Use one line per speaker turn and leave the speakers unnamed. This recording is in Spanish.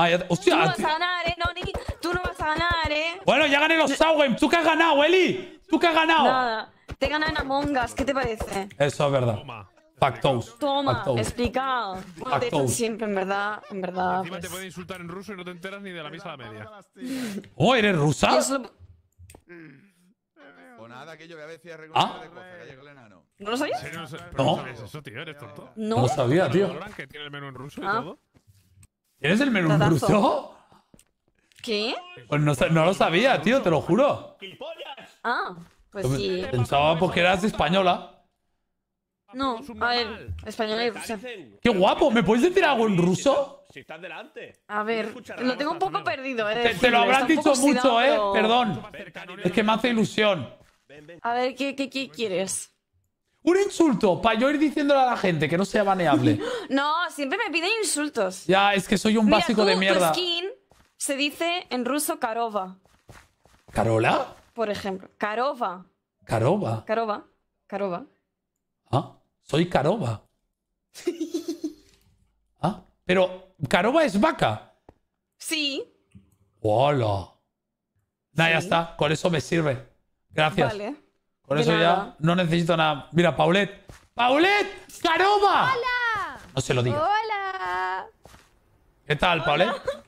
Ay, hostia. Tú no vas a ganar, eh, Noni. Tú no vas a ganar, eh. Bueno, ya gané los Sawem. ¿Tú qué has ganado, Eli? ¿Tú qué has ganado? Nada. Te ganan Among Us. ¿Qué te parece? Eso es verdad. Toma. Factos. Toma, explicado. Te dicen siempre, en verdad, en verdad. Encima te pues. puede insultar en ruso y no te enteras ni de la misa a la media. ¿Oh, eres rusa? Pues nada, que yo a ¿Ah? de el ¿No lo sabías? no, no. eso, tío? ¿Eres tonto? No. no lo sabía, tío. que tiene el menú en ruso y ah. todo? ¿Tienes el menú ruso? ¿Qué? Pues no, lo sabía, tío, te lo juro. Ah, pues sí. Pensaba porque eras española. No, a ver, española y rusa. ¡Qué guapo! ¿Me puedes decir algo en ruso? Si delante. A ver, lo tengo un poco perdido, eh. Te, lo habrás dicho mucho, eh. Perdón. Es que me hace ilusión. A ver, qué quieres? Un insulto, para yo ir diciéndole a la gente que no sea baneable. no, siempre me piden insultos. Ya, es que soy un básico de mierda. Tu skin se dice en ruso Karova. ¿Carola? Por ejemplo, Karova. ¿Karova? Karova. Karova. Ah, soy Karova. ah, pero Karova es vaca. Sí. ¡Hola! Nah, ya está. Con eso me sirve. Gracias. Vale. Por eso ya no necesito nada. Mira, Paulet. ¡Paulet! ¡Caroma! ¡Hola! No se lo digo. ¡Hola! ¿Qué tal, Paulet?